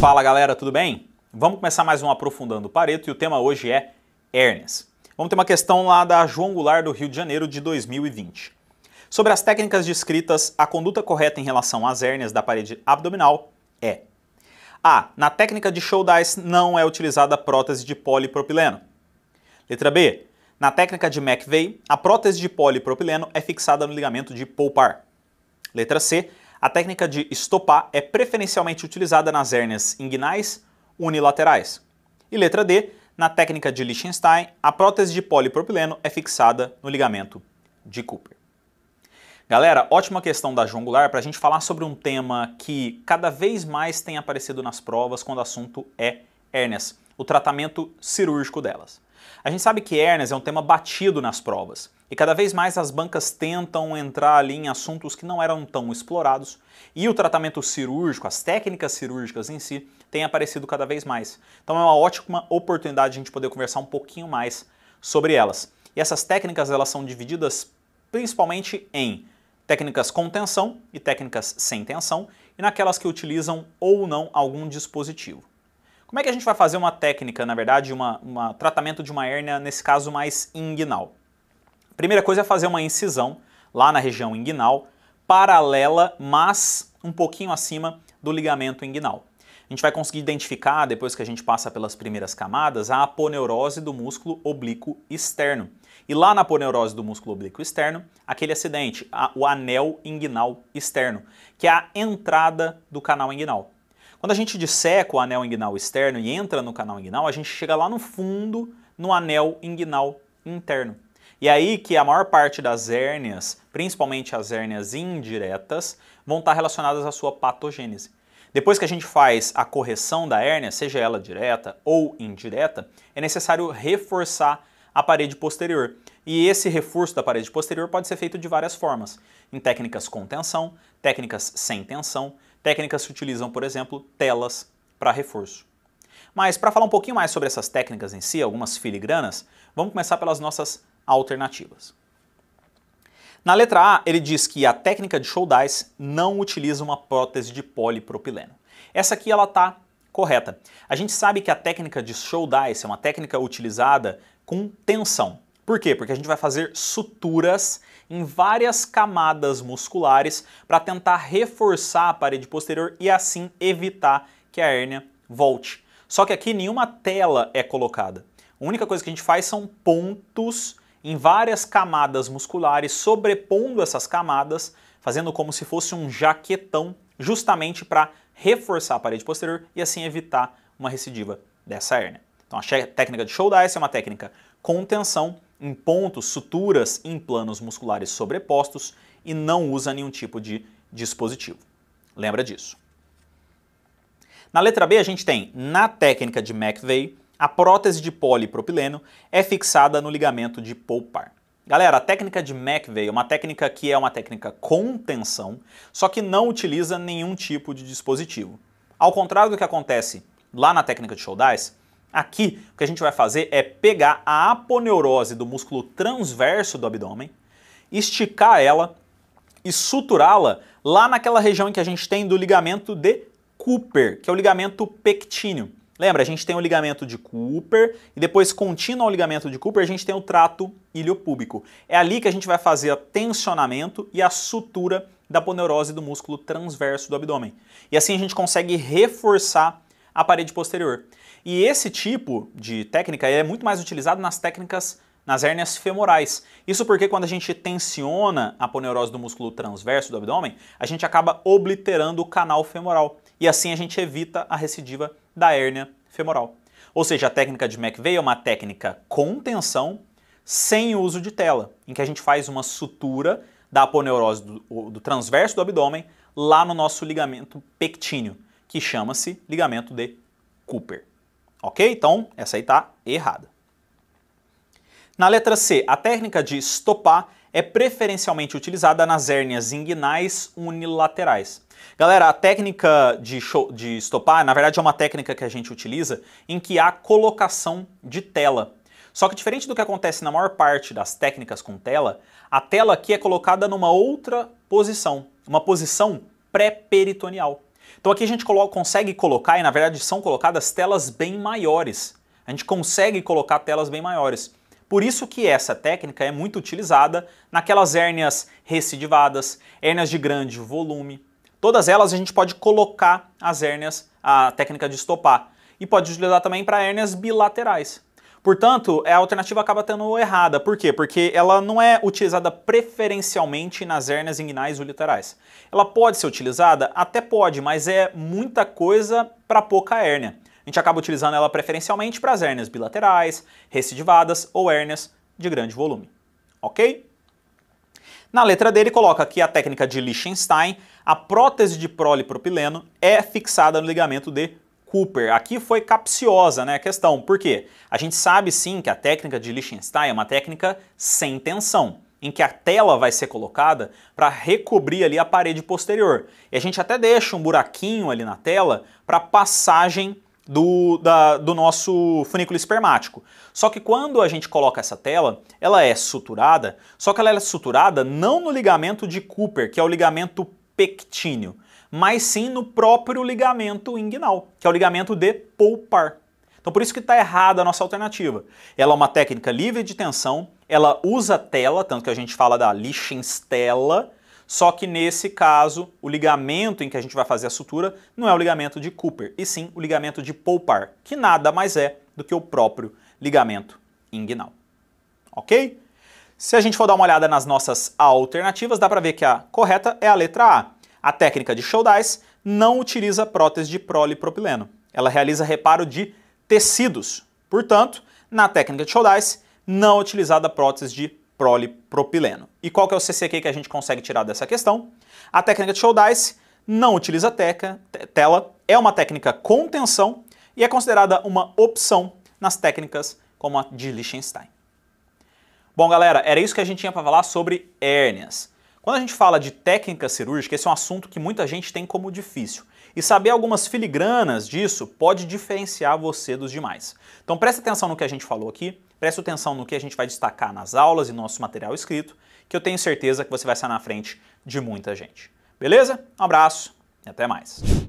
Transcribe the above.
Fala galera, tudo bem? Vamos começar mais um Aprofundando o Pareto e o tema hoje é hérnias. Vamos ter uma questão lá da João Goulart do Rio de Janeiro de 2020. Sobre as técnicas descritas, a conduta correta em relação às hérnias da parede abdominal é A. Na técnica de Show Dice não é utilizada prótese de polipropileno. Letra B. Na técnica de McVeigh, a prótese de polipropileno é fixada no ligamento de Poupar. Letra C. A técnica de estopar é preferencialmente utilizada nas hérnias inguinais unilaterais. E letra D. Na técnica de Liechtenstein, a prótese de polipropileno é fixada no ligamento de Cooper. Galera, ótima questão da Jungular para a gente falar sobre um tema que cada vez mais tem aparecido nas provas quando o assunto é hérnias, o tratamento cirúrgico delas. A gente sabe que hérnias é um tema batido nas provas e cada vez mais as bancas tentam entrar ali em assuntos que não eram tão explorados e o tratamento cirúrgico, as técnicas cirúrgicas em si, têm aparecido cada vez mais. Então é uma ótima oportunidade de a gente poder conversar um pouquinho mais sobre elas. E essas técnicas elas são divididas principalmente em técnicas com tensão e técnicas sem tensão, e naquelas que utilizam ou não algum dispositivo. Como é que a gente vai fazer uma técnica, na verdade, um tratamento de uma hérnia, nesse caso mais inguinal? Primeira coisa é fazer uma incisão lá na região inguinal, paralela, mas um pouquinho acima do ligamento inguinal. A gente vai conseguir identificar, depois que a gente passa pelas primeiras camadas, a aponeurose do músculo oblíquo externo. E lá na aponeurose do músculo oblíquo externo, aquele acidente, a, o anel inguinal externo, que é a entrada do canal inguinal. Quando a gente disseca o anel inguinal externo e entra no canal inguinal, a gente chega lá no fundo no anel inguinal interno. E é aí que a maior parte das hérnias, principalmente as hérnias indiretas, vão estar relacionadas à sua patogênese. Depois que a gente faz a correção da hérnia, seja ela direta ou indireta, é necessário reforçar a parede posterior. E esse reforço da parede posterior pode ser feito de várias formas, em técnicas com tensão, técnicas sem tensão, Técnicas que utilizam, por exemplo, telas para reforço. Mas para falar um pouquinho mais sobre essas técnicas em si, algumas filigranas, vamos começar pelas nossas alternativas. Na letra A, ele diz que a técnica de Shouldice não utiliza uma prótese de polipropileno. Essa aqui ela está correta. A gente sabe que a técnica de Shouldice é uma técnica utilizada com tensão. Por quê? Porque a gente vai fazer suturas em várias camadas musculares para tentar reforçar a parede posterior e assim evitar que a hérnia volte. Só que aqui nenhuma tela é colocada. A única coisa que a gente faz são pontos em várias camadas musculares, sobrepondo essas camadas, fazendo como se fosse um jaquetão, justamente para reforçar a parede posterior e assim evitar uma recidiva dessa hérnia. Então a técnica de show dice é uma técnica com tensão em pontos, suturas em planos musculares sobrepostos e não usa nenhum tipo de dispositivo. Lembra disso. Na letra B, a gente tem, na técnica de McVeigh, a prótese de polipropileno é fixada no ligamento de Poupar. Galera, a técnica de McVeigh é uma técnica que é uma técnica com tensão, só que não utiliza nenhum tipo de dispositivo. Ao contrário do que acontece lá na técnica de Shouldice, Aqui, o que a gente vai fazer é pegar a aponeurose do músculo transverso do abdômen, esticar ela e suturá-la lá naquela região que a gente tem do ligamento de Cooper, que é o ligamento pectíneo. Lembra, a gente tem o ligamento de Cooper e depois, contínuo ao ligamento de Cooper, a gente tem o trato iliopúbico. É ali que a gente vai fazer o tensionamento e a sutura da aponeurose do músculo transverso do abdômen. E assim a gente consegue reforçar à parede posterior. E esse tipo de técnica é muito mais utilizado nas técnicas nas hérnias femorais. Isso porque quando a gente tensiona a poneurose do músculo transverso do abdômen, a gente acaba obliterando o canal femoral e assim a gente evita a recidiva da hérnia femoral. Ou seja, a técnica de McVeigh é uma técnica com tensão, sem uso de tela, em que a gente faz uma sutura da aponeurose do, do transverso do abdômen lá no nosso ligamento pectíneo que chama-se ligamento de Cooper. Ok? Então, essa aí está errada. Na letra C, a técnica de estopar é preferencialmente utilizada nas hérnias inguinais unilaterais. Galera, a técnica de, show, de estopar, na verdade, é uma técnica que a gente utiliza em que há colocação de tela. Só que diferente do que acontece na maior parte das técnicas com tela, a tela aqui é colocada numa outra posição, uma posição pré-peritoneal. Então aqui a gente consegue colocar, e na verdade são colocadas telas bem maiores. A gente consegue colocar telas bem maiores. Por isso que essa técnica é muito utilizada naquelas hérnias recidivadas, hérnias de grande volume. Todas elas a gente pode colocar as hérnias, a técnica de estopar. E pode utilizar também para hérnias bilaterais. Portanto, a alternativa acaba tendo errada. Por quê? Porque ela não é utilizada preferencialmente nas hernias inguinais uliterais. Ela pode ser utilizada? Até pode, mas é muita coisa para pouca hérnia. A gente acaba utilizando ela preferencialmente para as hérnias bilaterais, recidivadas ou hérnias de grande volume. Ok? Na letra dele coloca que a técnica de Liechtenstein, a prótese de prolipropileno é fixada no ligamento de Cooper. Aqui foi capciosa né, a questão, por quê? A gente sabe sim que a técnica de Liechtenstein é uma técnica sem tensão, em que a tela vai ser colocada para recobrir ali a parede posterior. E a gente até deixa um buraquinho ali na tela para passagem do, da, do nosso funículo espermático. Só que quando a gente coloca essa tela, ela é suturada, só que ela é suturada não no ligamento de Cooper, que é o ligamento pectíneo, mas sim no próprio ligamento inguinal, que é o ligamento de Poupar. Então por isso que está errada a nossa alternativa. Ela é uma técnica livre de tensão, ela usa tela, tanto que a gente fala da Lichtenstella, só que nesse caso o ligamento em que a gente vai fazer a sutura não é o ligamento de Cooper, e sim o ligamento de Poupar, que nada mais é do que o próprio ligamento inguinal. Ok? Se a gente for dar uma olhada nas nossas alternativas, dá para ver que a correta é a letra A. A técnica de show não utiliza prótese de prolipropileno. Ela realiza reparo de tecidos. Portanto, na técnica de show não é utilizada prótese de prolipropileno. E qual que é o CCQ que a gente consegue tirar dessa questão? A técnica de show não utiliza teca, tela, é uma técnica com tensão e é considerada uma opção nas técnicas como a de Liechtenstein. Bom, galera, era isso que a gente tinha para falar sobre hérnias. Quando a gente fala de técnica cirúrgica, esse é um assunto que muita gente tem como difícil. E saber algumas filigranas disso pode diferenciar você dos demais. Então preste atenção no que a gente falou aqui, preste atenção no que a gente vai destacar nas aulas e no nosso material escrito, que eu tenho certeza que você vai sair na frente de muita gente. Beleza? Um abraço e até mais.